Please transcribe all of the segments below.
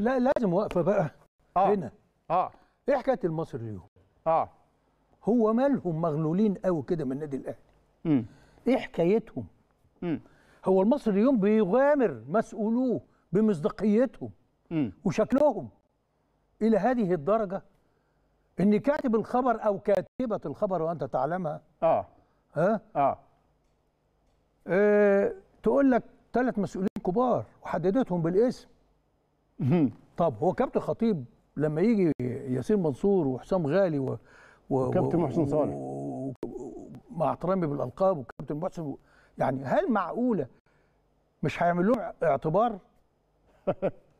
لا لازم وقفه بقى آه. هنا اه ايه حكايه المصري اليوم؟ اه هو مالهم مغلولين قوي كده من النادي الاهلي؟ امم ايه حكايتهم؟ امم هو المصري اليوم بيغامر مسؤولوه بمصداقيتهم امم وشكلهم الى هذه الدرجه ان كاتب الخبر او كاتبه الخبر وانت تعلمها اه ها اه, آه. تقول لك ثلاث مسؤولين كبار وحددتهم بالاسم طب هو كابتن خطيب لما يجي ياسين منصور وحسام غالي و, و... كابتن محسن صالح مع احترامي بالالقاب وكابتن محسن يعني هل معقوله مش هيعمل لهم اعتبار؟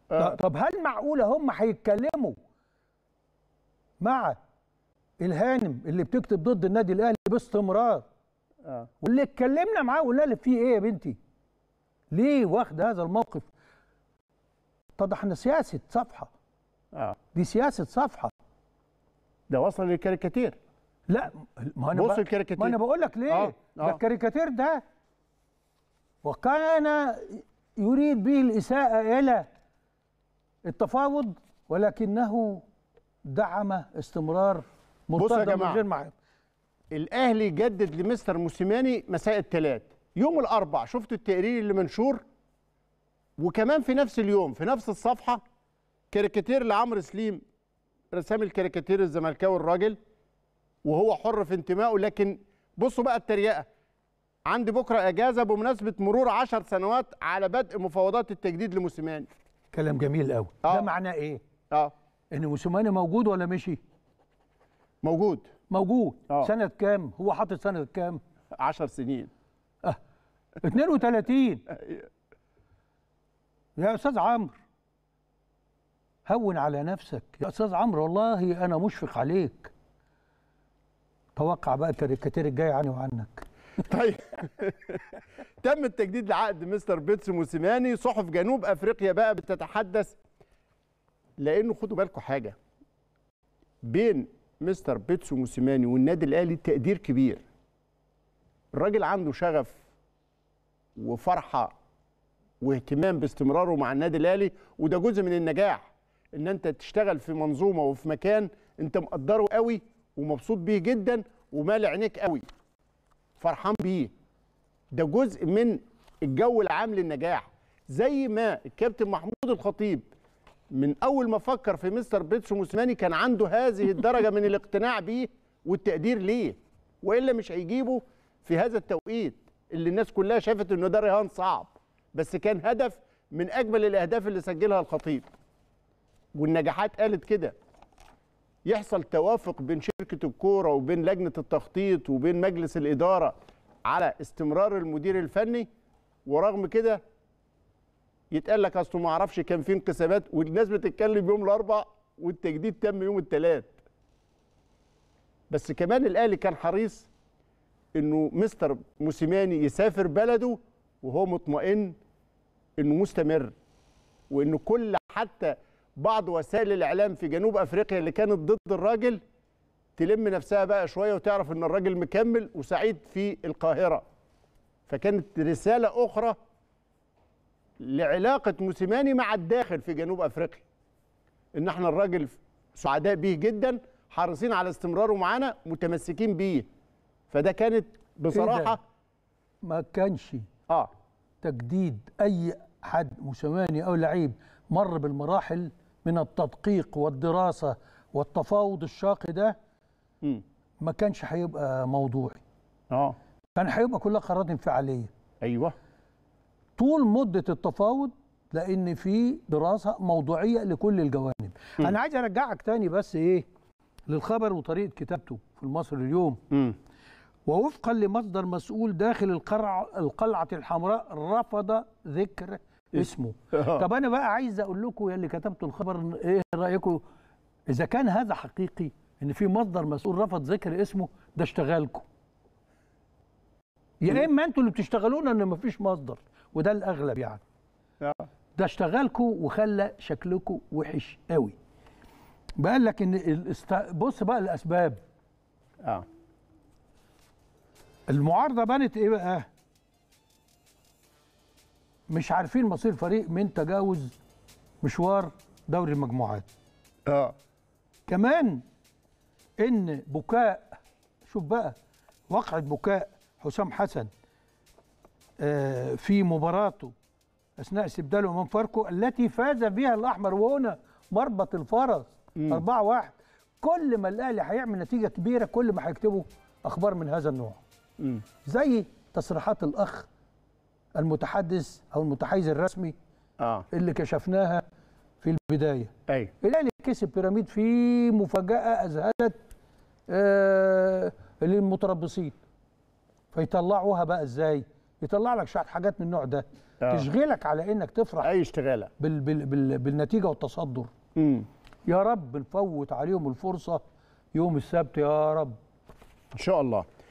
طب هل معقوله هم هيتكلموا مع الهانم اللي بتكتب ضد النادي الاهلي باستمرار آه. واللي اتكلمنا معاه وقلنا له في ايه يا بنتي؟ ليه واخد هذا الموقف؟ اتضح ان سياسه صفحه اه دي سياسه صفحه ده وصل للكاريكاتير لا ما انا بص الكاريكاتير ما انا بقول لك ليه آه. آه. ده الكاريكاتير ده وكان يريد به الاساءه الى التفاوض ولكنه دعم استمرار مرتضى من غير معارض الاهلي جدد لمستر موسيماني مساء الثلاث يوم الاربع شفتوا التقرير اللي منشور وكمان في نفس اليوم في نفس الصفحه كاريكاتير لعمرو سليم رسام الكاريكاتير الزملكاوي الراجل وهو حر في انتمائه لكن بصوا بقى التريقه عندي بكره اجازه بمناسبه مرور 10 سنوات على بدء مفاوضات التجديد لموسيماني كلام جميل قوي آه. ده معناه ايه اه ان موسيماني موجود ولا مشي موجود موجود آه. سنه كام هو حاطط سنه كام 10 سنين اه 32 يا استاذ عمرو هون على نفسك يا استاذ عمرو والله انا مشفق عليك توقع بقى الكاريكاتير الجاي عني وعنك طيب تم التجديد لعقد مستر بيتس موسيماني صحف جنوب افريقيا بقى بتتحدث لانه خدوا بالكم حاجه بين مستر بيتسو موسيماني والنادي الاهلي تقدير كبير الراجل عنده شغف وفرحه واهتمام باستمراره مع النادي الاهلي وده جزء من النجاح ان انت تشتغل في منظومه وفي مكان انت مقدره قوي ومبسوط بيه جدا ومال عينيك قوي فرحان بيه ده جزء من الجو العام للنجاح زي ما الكابتن محمود الخطيب من اول ما فكر في مستر بيتسو موسيماني كان عنده هذه الدرجه من الاقتناع بيه والتقدير ليه والا مش هيجيبه في هذا التوقيت اللي الناس كلها شافت انه ده رهان صعب بس كان هدف من اجمل الاهداف اللي سجلها الخطيب والنجاحات قالت كده يحصل توافق بين شركه الكوره وبين لجنه التخطيط وبين مجلس الاداره على استمرار المدير الفني ورغم كده يتقال لك اصله ما اعرفش كان في انقسامات والناس بتتكلم يوم الاربعاء والتجديد تم يوم الثلاث بس كمان الاهلي كان حريص انه مستر موسيماني يسافر بلده وهو مطمئن انه مستمر وانه كل حتى بعض وسائل الاعلام في جنوب افريقيا اللي كانت ضد الراجل تلم نفسها بقى شويه وتعرف ان الراجل مكمل وسعيد في القاهره فكانت رساله اخرى لعلاقه موسيماني مع الداخل في جنوب افريقيا ان احنا الراجل سعداء بيه جدا حريصين على استمراره معانا متمسكين بيه فده كانت إيه بصراحه ما كانش اه تجديد اي حد مسواني او لعيب مر بالمراحل من التدقيق والدراسه والتفاوض الشاق ده ما كانش هيبقى موضوعي اه كان هيبقى كلها قرارات انفعاليه ايوه طول مده التفاوض لان في دراسه موضوعيه لكل الجوانب م. انا عايز ارجعك تاني بس ايه للخبر وطريقه كتابته في المصري اليوم م. ووفقا لمصدر مسؤول داخل القرع القلعة الحمراء رفض ذكر إيه. اسمه آه. طب أنا بقى عايز أقول لكم يا اللي كتبتوا الخبر إيه رأيكم إذا كان هذا حقيقي إن في مصدر مسؤول رفض ذكر اسمه ده اشتغالكم يا إيه. إما أنتوا اللي بتشتغلونا إن مفيش مصدر وده الأغلب يعني آه. ده اشتغالكم وخلى شكلكم وحش قوي بقى لك إن بص بقى الأسباب آه المعارضه بنت ايه بقى؟ مش عارفين مصير فريق من تجاوز مشوار دوري المجموعات. اه كمان ان بكاء شوف بقى وقعة بكاء حسام حسن آه في مباراته اثناء استبداله امام فاركو التي فاز بها الاحمر وهنا مربط الفرس 4-1 كل ما الاهلي هيعمل نتيجه كبيره كل ما هيكتبوا اخبار من هذا النوع زي تصريحات الاخ المتحدث او المتحيز الرسمي آه. اللي كشفناها في البدايه ايوه الاهلي كسب بيراميد في مفاجاه اذهلت آه للمتربصين فيطلعوها بقى ازاي يطلع لك شويه حاجات من النوع ده آه. تشغلك على انك تفرح اي اشتغاله بال بال بال بالنتيجه والتصدر امم يا رب نفوت عليهم الفرصه يوم السبت يا رب ان شاء الله